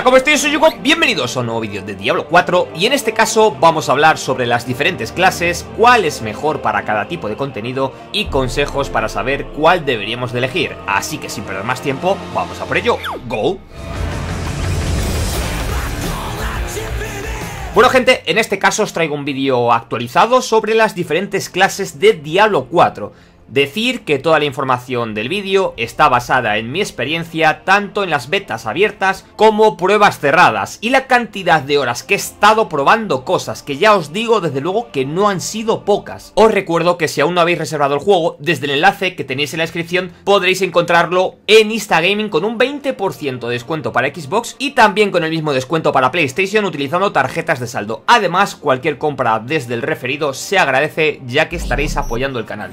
Hola, ¿cómo estáis? Soy Hugo, bienvenidos a un nuevo vídeo de Diablo 4 y en este caso vamos a hablar sobre las diferentes clases, cuál es mejor para cada tipo de contenido y consejos para saber cuál deberíamos de elegir. Así que sin perder más tiempo, vamos a por ello. ¡Go! Bueno gente, en este caso os traigo un vídeo actualizado sobre las diferentes clases de Diablo 4 Decir que toda la información del vídeo está basada en mi experiencia tanto en las betas abiertas como pruebas cerradas y la cantidad de horas que he estado probando cosas que ya os digo desde luego que no han sido pocas. Os recuerdo que si aún no habéis reservado el juego, desde el enlace que tenéis en la descripción podréis encontrarlo en Instagaming con un 20% de descuento para Xbox y también con el mismo descuento para PlayStation utilizando tarjetas de saldo. Además, cualquier compra desde el referido se agradece ya que estaréis apoyando el canal.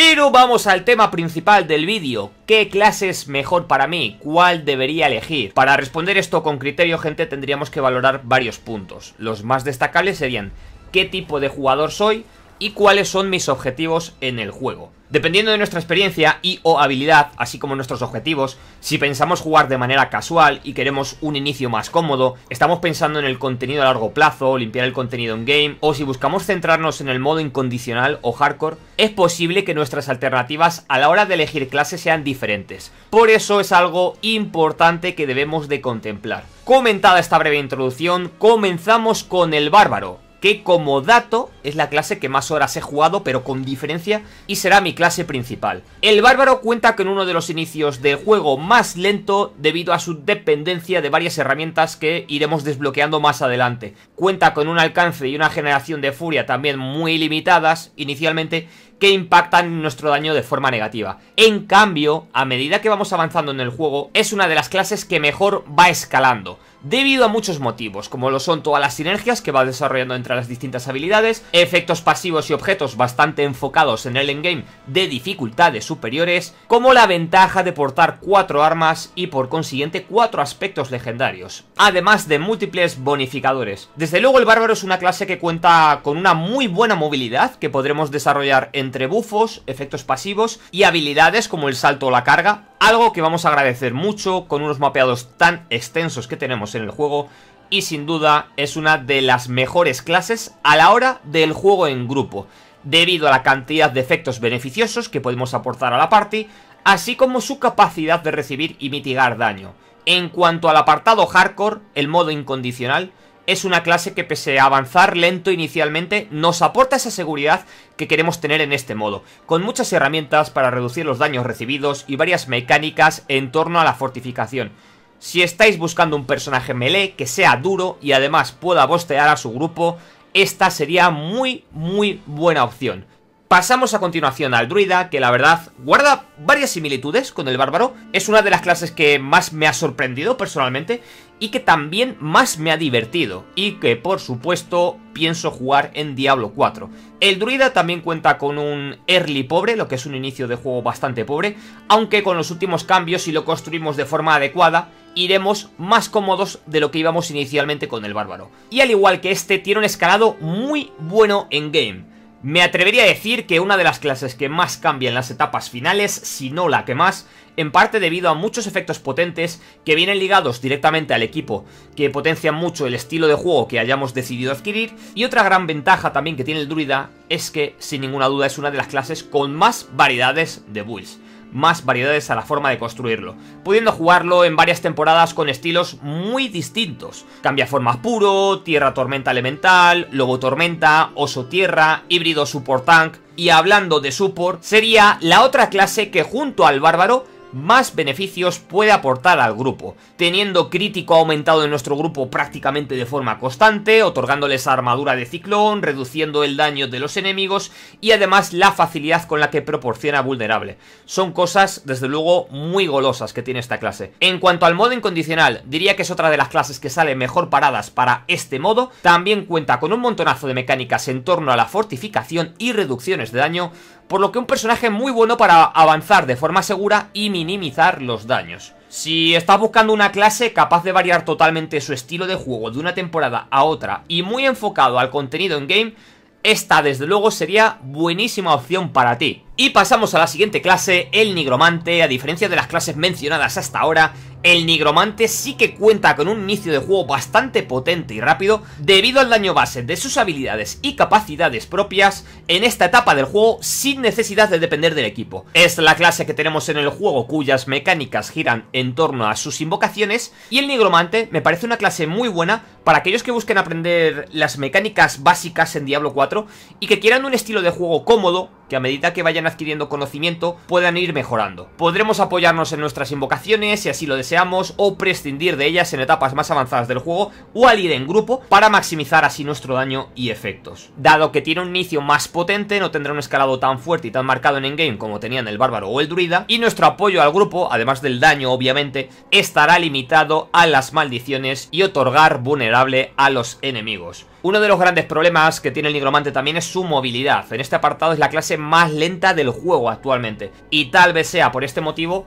Pero vamos al tema principal del vídeo, ¿qué clase es mejor para mí? ¿Cuál debería elegir? Para responder esto con criterio gente tendríamos que valorar varios puntos, los más destacables serían ¿qué tipo de jugador soy? y cuáles son mis objetivos en el juego. Dependiendo de nuestra experiencia y o habilidad, así como nuestros objetivos, si pensamos jugar de manera casual y queremos un inicio más cómodo, estamos pensando en el contenido a largo plazo, limpiar el contenido en game, o si buscamos centrarnos en el modo incondicional o hardcore, es posible que nuestras alternativas a la hora de elegir clases sean diferentes. Por eso es algo importante que debemos de contemplar. Comentada esta breve introducción, comenzamos con el bárbaro, que como dato es la clase que más horas he jugado, pero con diferencia, y será mi clase principal. El bárbaro cuenta con uno de los inicios del juego más lento debido a su dependencia de varias herramientas que iremos desbloqueando más adelante. Cuenta con un alcance y una generación de furia también muy limitadas inicialmente, que impactan nuestro daño de forma negativa. En cambio, a medida que vamos avanzando en el juego, es una de las clases que mejor va escalando debido a muchos motivos, como lo son todas las sinergias que va desarrollando entre las distintas habilidades, efectos pasivos y objetos bastante enfocados en el endgame de dificultades superiores, como la ventaja de portar 4 armas y por consiguiente 4 aspectos legendarios, además de múltiples bonificadores. Desde luego el bárbaro es una clase que cuenta con una muy buena movilidad que podremos desarrollar en entre bufos, efectos pasivos y habilidades como el salto o la carga, algo que vamos a agradecer mucho con unos mapeados tan extensos que tenemos en el juego y sin duda es una de las mejores clases a la hora del juego en grupo, debido a la cantidad de efectos beneficiosos que podemos aportar a la party, así como su capacidad de recibir y mitigar daño. En cuanto al apartado hardcore, el modo incondicional, es una clase que pese a avanzar lento inicialmente, nos aporta esa seguridad que queremos tener en este modo, con muchas herramientas para reducir los daños recibidos y varias mecánicas en torno a la fortificación. Si estáis buscando un personaje melee que sea duro y además pueda bostear a su grupo, esta sería muy muy buena opción. Pasamos a continuación al druida, que la verdad guarda varias similitudes con el bárbaro. Es una de las clases que más me ha sorprendido personalmente y que también más me ha divertido y que por supuesto pienso jugar en Diablo 4. El druida también cuenta con un early pobre, lo que es un inicio de juego bastante pobre, aunque con los últimos cambios si lo construimos de forma adecuada iremos más cómodos de lo que íbamos inicialmente con el bárbaro. Y al igual que este tiene un escalado muy bueno en game me atrevería a decir que una de las clases que más cambia en las etapas finales, si no la que más, en parte debido a muchos efectos potentes que vienen ligados directamente al equipo, que potencian mucho el estilo de juego que hayamos decidido adquirir, y otra gran ventaja también que tiene el druida es que, sin ninguna duda, es una de las clases con más variedades de builds más variedades a la forma de construirlo, pudiendo jugarlo en varias temporadas con estilos muy distintos. Cambia forma puro, tierra tormenta elemental, lobo tormenta, oso tierra, híbrido support tank, y hablando de support, sería la otra clase que junto al bárbaro más beneficios puede aportar al grupo, teniendo crítico aumentado en nuestro grupo prácticamente de forma constante, otorgándoles armadura de ciclón, reduciendo el daño de los enemigos y además la facilidad con la que proporciona vulnerable. Son cosas, desde luego, muy golosas que tiene esta clase. En cuanto al modo incondicional, diría que es otra de las clases que sale mejor paradas para este modo, también cuenta con un montonazo de mecánicas en torno a la fortificación y reducciones de daño, por lo que un personaje muy bueno para avanzar de forma segura y minimizar los daños. Si estás buscando una clase capaz de variar totalmente su estilo de juego de una temporada a otra y muy enfocado al contenido en game, esta desde luego sería buenísima opción para ti. Y pasamos a la siguiente clase, el nigromante, a diferencia de las clases mencionadas hasta ahora, el nigromante sí que cuenta con un inicio de juego bastante potente y rápido debido al daño base de sus habilidades y capacidades propias en esta etapa del juego sin necesidad de depender del equipo. Es la clase que tenemos en el juego cuyas mecánicas giran en torno a sus invocaciones y el nigromante me parece una clase muy buena para aquellos que busquen aprender las mecánicas básicas en Diablo 4 y que quieran un estilo de juego cómodo, que a medida que vayan adquiriendo conocimiento puedan ir mejorando. Podremos apoyarnos en nuestras invocaciones si así lo deseamos o prescindir de ellas en etapas más avanzadas del juego o al ir en grupo para maximizar así nuestro daño y efectos. Dado que tiene un inicio más potente, no tendrá un escalado tan fuerte y tan marcado en game como tenían el bárbaro o el druida y nuestro apoyo al grupo, además del daño obviamente, estará limitado a las maldiciones y otorgar vulnerabilidad a los enemigos. Uno de los grandes problemas que tiene el nigromante también es su movilidad. En este apartado es la clase más lenta del juego actualmente. Y tal vez sea por este motivo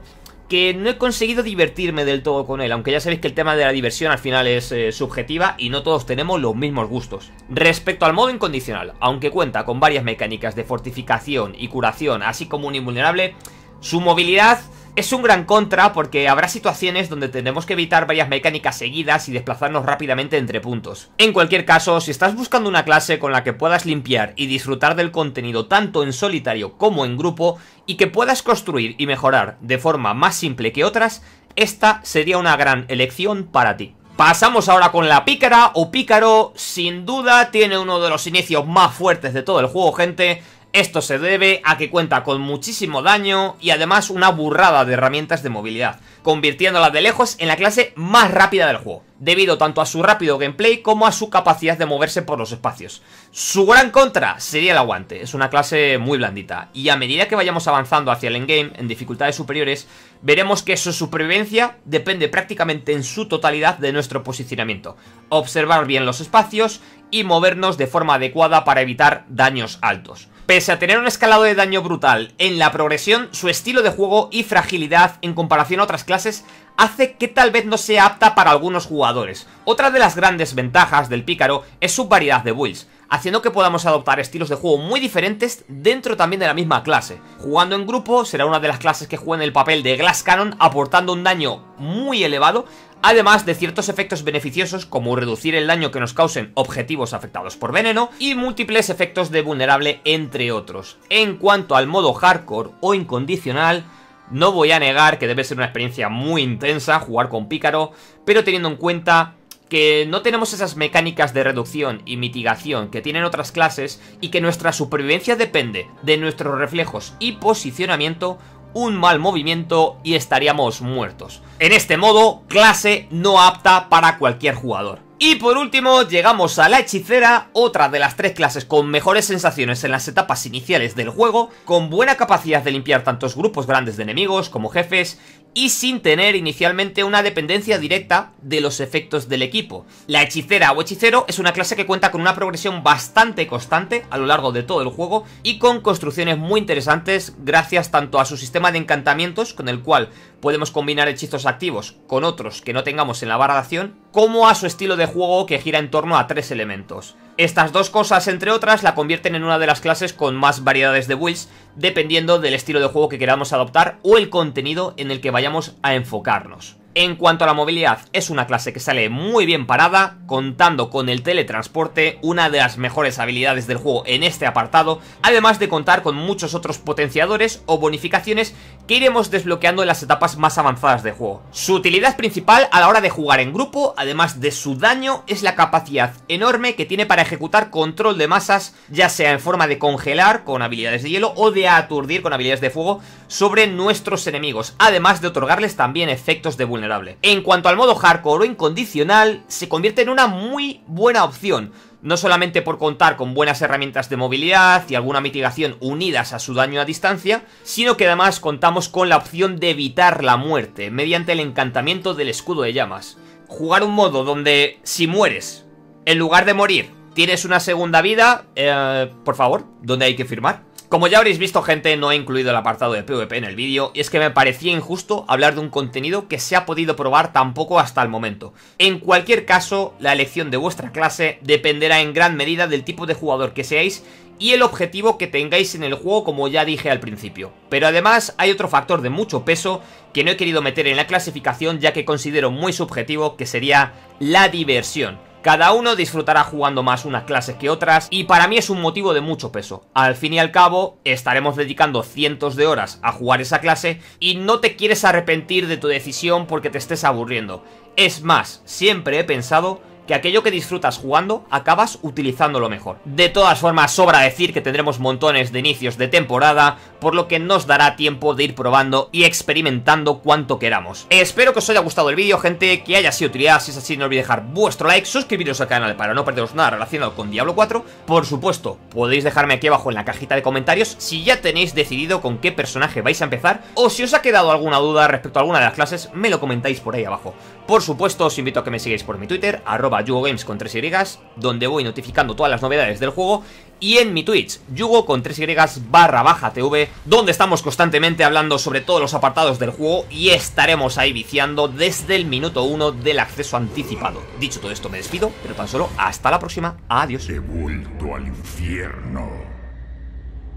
que no he conseguido divertirme del todo con él, aunque ya sabéis que el tema de la diversión al final es eh, subjetiva y no todos tenemos los mismos gustos. Respecto al modo incondicional, aunque cuenta con varias mecánicas de fortificación y curación, así como un invulnerable, su movilidad es un gran contra porque habrá situaciones donde tendremos que evitar varias mecánicas seguidas y desplazarnos rápidamente entre puntos. En cualquier caso, si estás buscando una clase con la que puedas limpiar y disfrutar del contenido tanto en solitario como en grupo y que puedas construir y mejorar de forma más simple que otras, esta sería una gran elección para ti. Pasamos ahora con la pícara o pícaro, sin duda tiene uno de los inicios más fuertes de todo el juego gente, esto se debe a que cuenta con muchísimo daño y además una burrada de herramientas de movilidad, convirtiéndola de lejos en la clase más rápida del juego, debido tanto a su rápido gameplay como a su capacidad de moverse por los espacios. Su gran contra sería el aguante, es una clase muy blandita, y a medida que vayamos avanzando hacia el endgame en dificultades superiores, veremos que su supervivencia depende prácticamente en su totalidad de nuestro posicionamiento, observar bien los espacios y movernos de forma adecuada para evitar daños altos. Pese a tener un escalado de daño brutal en la progresión, su estilo de juego y fragilidad en comparación a otras clases hace que tal vez no sea apta para algunos jugadores. Otra de las grandes ventajas del pícaro es su variedad de builds, haciendo que podamos adoptar estilos de juego muy diferentes dentro también de la misma clase. Jugando en grupo será una de las clases que juegue en el papel de Glass Cannon aportando un daño muy elevado además de ciertos efectos beneficiosos como reducir el daño que nos causen objetivos afectados por veneno y múltiples efectos de vulnerable entre otros. En cuanto al modo hardcore o incondicional, no voy a negar que debe ser una experiencia muy intensa jugar con Pícaro, pero teniendo en cuenta que no tenemos esas mecánicas de reducción y mitigación que tienen otras clases y que nuestra supervivencia depende de nuestros reflejos y posicionamiento, un mal movimiento y estaríamos muertos. En este modo, clase no apta para cualquier jugador. Y por último llegamos a la hechicera, otra de las tres clases con mejores sensaciones en las etapas iniciales del juego, con buena capacidad de limpiar tantos grupos grandes de enemigos como jefes y sin tener inicialmente una dependencia directa de los efectos del equipo. La hechicera o hechicero es una clase que cuenta con una progresión bastante constante a lo largo de todo el juego y con construcciones muy interesantes gracias tanto a su sistema de encantamientos con el cual podemos combinar hechizos activos con otros que no tengamos en la barra de acción, como a su estilo de juego que gira en torno a tres elementos. Estas dos cosas, entre otras, la convierten en una de las clases con más variedades de builds, dependiendo del estilo de juego que queramos adoptar o el contenido en el que vayamos a enfocarnos. En cuanto a la movilidad, es una clase que sale muy bien parada, contando con el teletransporte, una de las mejores habilidades del juego en este apartado, además de contar con muchos otros potenciadores o bonificaciones que iremos desbloqueando en las etapas más avanzadas del juego. Su utilidad principal a la hora de jugar en grupo, además de su daño, es la capacidad enorme que tiene para ejecutar control de masas, ya sea en forma de congelar con habilidades de hielo o de aturdir con habilidades de fuego sobre nuestros enemigos, además de otorgarles también efectos de vulnerabilidad en cuanto al modo hardcore o incondicional, se convierte en una muy buena opción, no solamente por contar con buenas herramientas de movilidad y alguna mitigación unidas a su daño a distancia, sino que además contamos con la opción de evitar la muerte mediante el encantamiento del escudo de llamas. Jugar un modo donde si mueres, en lugar de morir, tienes una segunda vida, eh, por favor, ¿dónde hay que firmar? Como ya habréis visto gente, no he incluido el apartado de PvP en el vídeo y es que me parecía injusto hablar de un contenido que se ha podido probar tampoco hasta el momento. En cualquier caso, la elección de vuestra clase dependerá en gran medida del tipo de jugador que seáis y el objetivo que tengáis en el juego como ya dije al principio. Pero además hay otro factor de mucho peso que no he querido meter en la clasificación ya que considero muy subjetivo que sería la diversión. Cada uno disfrutará jugando más unas clases que otras y para mí es un motivo de mucho peso. Al fin y al cabo, estaremos dedicando cientos de horas a jugar esa clase y no te quieres arrepentir de tu decisión porque te estés aburriendo. Es más, siempre he pensado que aquello que disfrutas jugando acabas utilizándolo mejor. De todas formas, sobra decir que tendremos montones de inicios de temporada, por lo que nos dará tiempo de ir probando y experimentando cuanto queramos. Espero que os haya gustado el vídeo, gente, que haya sido utilidad, si es así no olvidéis dejar vuestro like, suscribiros al canal para no perderos nada relacionado con Diablo 4, por supuesto, podéis dejarme aquí abajo en la cajita de comentarios si ya tenéis decidido con qué personaje vais a empezar o si os ha quedado alguna duda respecto a alguna de las clases, me lo comentáis por ahí abajo. Por supuesto, os invito a que me sigáis por mi Twitter, arroba con 3y, donde voy notificando todas las novedades del juego, y en mi Twitch, yugo con 3y barra baja tv, donde estamos constantemente hablando sobre todos los apartados del juego y estaremos ahí viciando desde el minuto 1 del acceso anticipado. Dicho todo esto, me despido, pero tan solo hasta la próxima. Adiós. He vuelto al infierno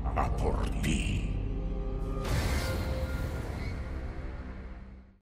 a por ti.